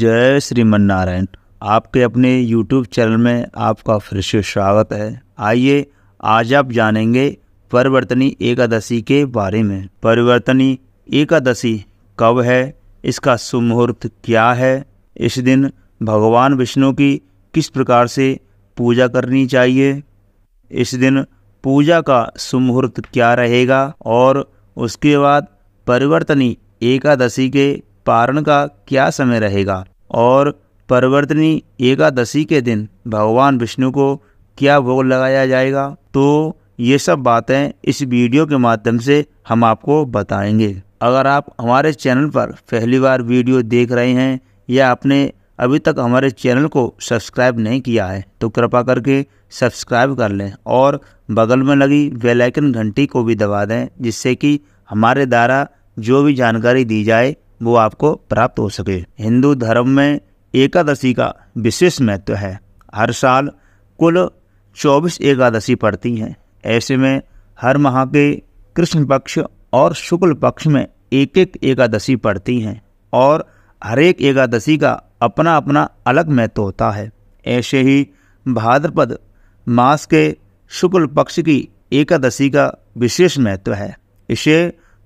जय श्रीमन्नारायण आपके अपने YouTube चैनल में आपका फिर से स्वागत है आइए आज आप जानेंगे परिवर्तनी एकादशी के बारे में परिवर्तनी एकादशी कब है इसका शुभ मुहूर्त क्या है इस दिन भगवान विष्णु की किस प्रकार से पूजा करनी चाहिए इस दिन पूजा का शुभ मुहूर्त क्या रहेगा और उसके बाद परिवर्तनी एकादशी के पारण का क्या समय रहेगा और परवर्तनी एकादशी के दिन भगवान विष्णु को क्या भोग लगाया जाएगा तो ये सब बातें इस वीडियो के माध्यम से हम आपको बताएंगे अगर आप हमारे चैनल पर पहली बार वीडियो देख रहे हैं या आपने अभी तक हमारे चैनल को सब्सक्राइब नहीं किया है तो कृपा करके सब्सक्राइब कर लें और बगल में लगी बेल आइकन घंटी को भी दबा दें जिससे कि हमारे द्वारा जो भी जानकारी दी जाए वो आपको प्राप्त हो सके हिंदू धर्म में एकादशी का विशेष महत्व है हर साल कुल चौबीस एकादशी पड़ती हैं ऐसे में हर माह के कृष्ण पक्ष और शुक्ल पक्ष में एक एक एकादशी पड़ती हैं और हर एक एकादशी का अपना अपना अलग महत्व होता है ऐसे ही भाद्रपद मास के शुक्ल पक्ष की एकादशी का विशेष महत्व है इसे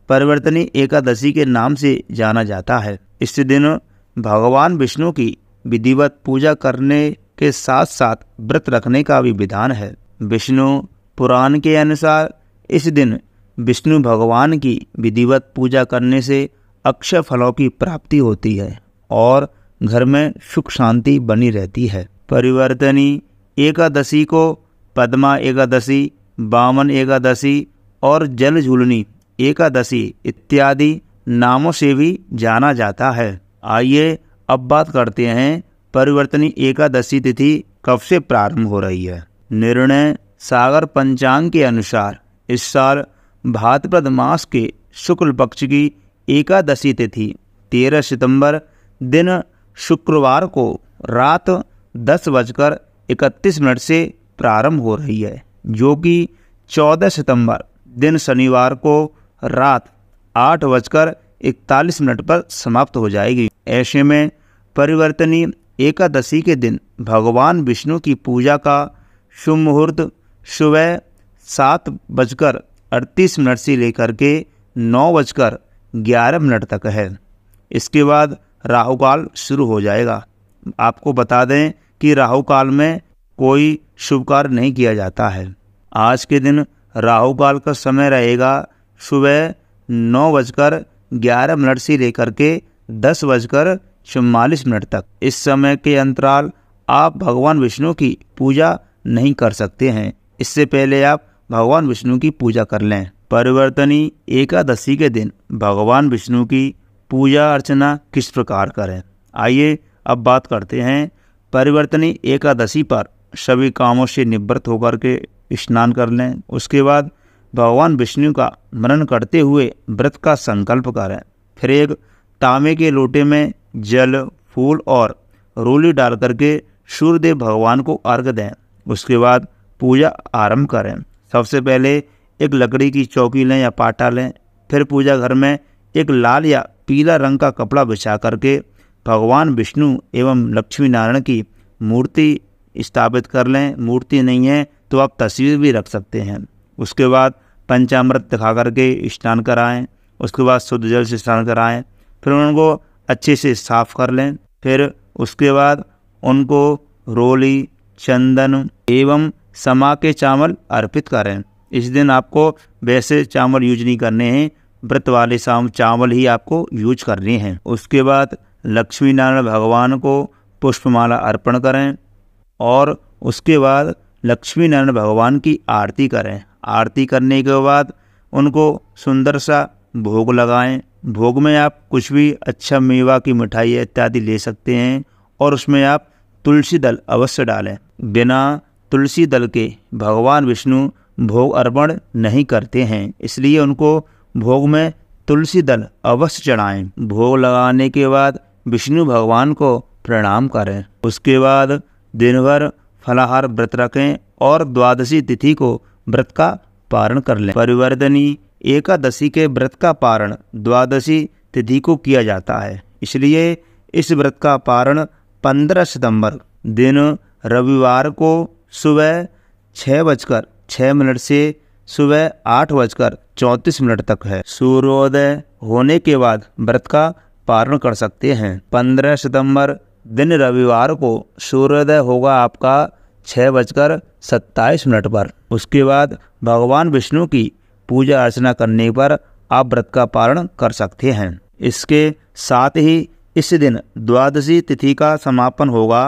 परिवर्तनी एकादशी के नाम से जाना जाता है इस दिन भगवान विष्णु की विधिवत पूजा करने के साथ साथ व्रत रखने का भी विधान है विष्णु पुराण के अनुसार इस दिन विष्णु भगवान की विधिवत पूजा करने से अक्षय फलों की प्राप्ति होती है और घर में सुख शांति बनी रहती है परिवर्तनी एकादशी को पद्मा एकादशी बामन एकादशी और जल झूलनी एकादशी इत्यादि नामों से भी जाना जाता है आइए अब बात करते हैं परिवर्तनी एकादशी तिथि कब से प्रारंभ हो रही है निर्णय सागर पंचांग के अनुसार इस साल भाद्रपद मास के शुक्ल पक्ष की एकादशी तिथि 13 सितंबर दिन शुक्रवार को रात दस बजकर इकतीस मिनट से प्रारंभ हो रही है जो कि 14 सितंबर दिन शनिवार को रात आठ बजकर इकतालीस मिनट पर समाप्त हो जाएगी ऐसे में परिवर्तनीय एकादशी के दिन भगवान विष्णु की पूजा का शुभ मुहूर्त सुबह सात बजकर अड़तीस मिनट से लेकर के नौ बजकर ग्यारह मिनट तक है इसके बाद राहु काल शुरू हो जाएगा आपको बता दें कि राहु काल में कोई शुभ कार्य नहीं किया जाता है आज के दिन राहु काल का समय रहेगा सुबह नौ बजकर ग्यारह मिनट से लेकर के दस बजकर चुम्बालीस मिनट तक इस समय के अंतराल आप भगवान विष्णु की पूजा नहीं कर सकते हैं इससे पहले आप भगवान विष्णु की पूजा कर लें परिवर्तनी एकादशी के दिन भगवान विष्णु की पूजा अर्चना किस प्रकार करें आइए अब बात करते हैं परिवर्तनी एकादशी पर सभी कामों से निवृत्त होकर के स्नान कर लें उसके बाद भगवान विष्णु का मनन करते हुए व्रत का संकल्प करें फिर एक तांबे के लोटे में जल फूल और रोली डाल करके सूर्यदेव भगवान को अर्घ दें उसके बाद पूजा आरंभ करें सबसे पहले एक लकड़ी की चौकी लें या पाटा लें फिर पूजा घर में एक लाल या पीला रंग का कपड़ा बिछा करके भगवान विष्णु एवं लक्ष्मी नारायण की मूर्ति स्थापित कर लें मूर्ति नहीं है तो आप तस्वीर भी रख सकते हैं उसके बाद पंचामृत दिखा करके स्नान कराएं उसके बाद शुद्ध जल से स्नान कराएं फिर उनको अच्छे से साफ़ कर लें फिर उसके बाद उनको रोली चंदन एवं समा के चावल अर्पित करें इस दिन आपको वैसे चावल यूज नहीं करने हैं व्रत वाले शाम चावल ही आपको यूज करने हैं उसके बाद लक्ष्मी नारायण भगवान को पुष्पमाला अर्पण करें और उसके बाद लक्ष्मी नारायण भगवान की आरती करें आरती करने के बाद उनको सुंदर सा भोग लगाएं भोग में आप कुछ भी अच्छा मेवा की मिठाई इत्यादि ले सकते हैं और उसमें आप तुलसी दल अवश्य डालें बिना तुलसी दल के भगवान विष्णु भोग अर्पण नहीं करते हैं इसलिए उनको भोग में तुलसी दल अवश्य चढ़ाएं भोग लगाने के बाद विष्णु भगवान को प्रणाम करें उसके बाद दिन भर फलाहार व्रत रखें और द्वादशी तिथि को व्रत का पारण कर लें परिवर्धनी एकादशी के व्रत का पारण द्वादशी तिथि को किया जाता है इसलिए इस व्रत का पारण 15 सितंबर दिन रविवार को सुबह छः बजकर छः मिनट से सुबह आठ बजकर चौंतीस मिनट तक है सूर्योदय होने के बाद व्रत का पारण कर सकते हैं 15 सितंबर दिन रविवार को सूर्योदय होगा आपका छः बजकर सत्ताईस मिनट पर उसके बाद भगवान विष्णु की पूजा अर्चना करने पर आप व्रत का पालन कर सकते हैं इसके साथ ही इस दिन द्वादशी तिथि का समापन होगा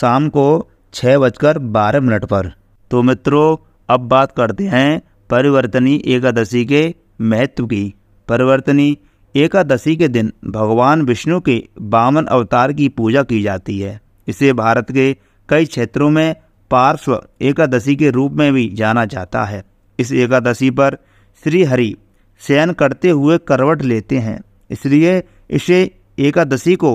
शाम को छः बजकर बारह मिनट पर तो मित्रों अब बात करते हैं परिवर्तनी एकादशी के महत्व की परिवर्तनी एकादशी के दिन भगवान विष्णु के बामन अवतार की पूजा की जाती है इसे भारत के कई क्षेत्रों में पार्श्व एकादशी के रूप में भी जाना जाता है इस एकादशी पर श्री हरि शयन करते हुए करवट लेते हैं इसलिए इसे एकादशी को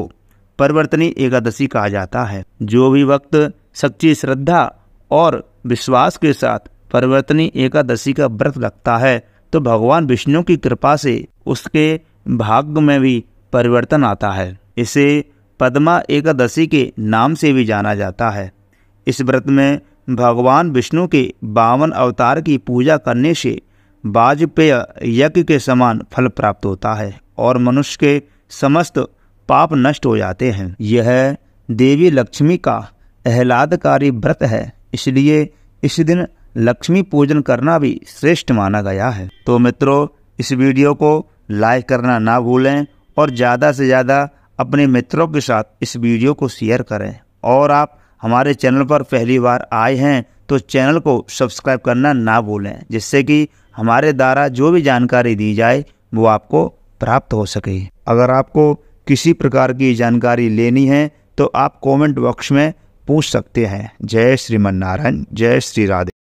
परिवर्तनी एकादशी कहा जाता है जो भी वक्त सच्ची श्रद्धा और विश्वास के साथ परिवर्तनी एकादशी का व्रत रखता है तो भगवान विष्णु की कृपा से उसके भाग्य में भी परिवर्तन आता है इसे पद्मा एकादशी के नाम से भी जाना जाता है इस व्रत में भगवान विष्णु के बावन अवतार की पूजा करने से वाजपेय यज्ञ के समान फल प्राप्त होता है और मनुष्य के समस्त पाप नष्ट हो जाते हैं यह देवी लक्ष्मी का आह्लादकारी व्रत है इसलिए इस दिन लक्ष्मी पूजन करना भी श्रेष्ठ माना गया है तो मित्रों इस वीडियो को लाइक करना ना भूलें और ज़्यादा से ज़्यादा अपने मित्रों के साथ इस वीडियो को शेयर करें और आप हमारे चैनल पर पहली बार आए हैं तो चैनल को सब्सक्राइब करना ना भूलें जिससे कि हमारे द्वारा जो भी जानकारी दी जाए वो आपको प्राप्त हो सके अगर आपको किसी प्रकार की जानकारी लेनी है तो आप कमेंट बॉक्स में पूछ सकते हैं जय श्री मन्नारायण जय श्री राधे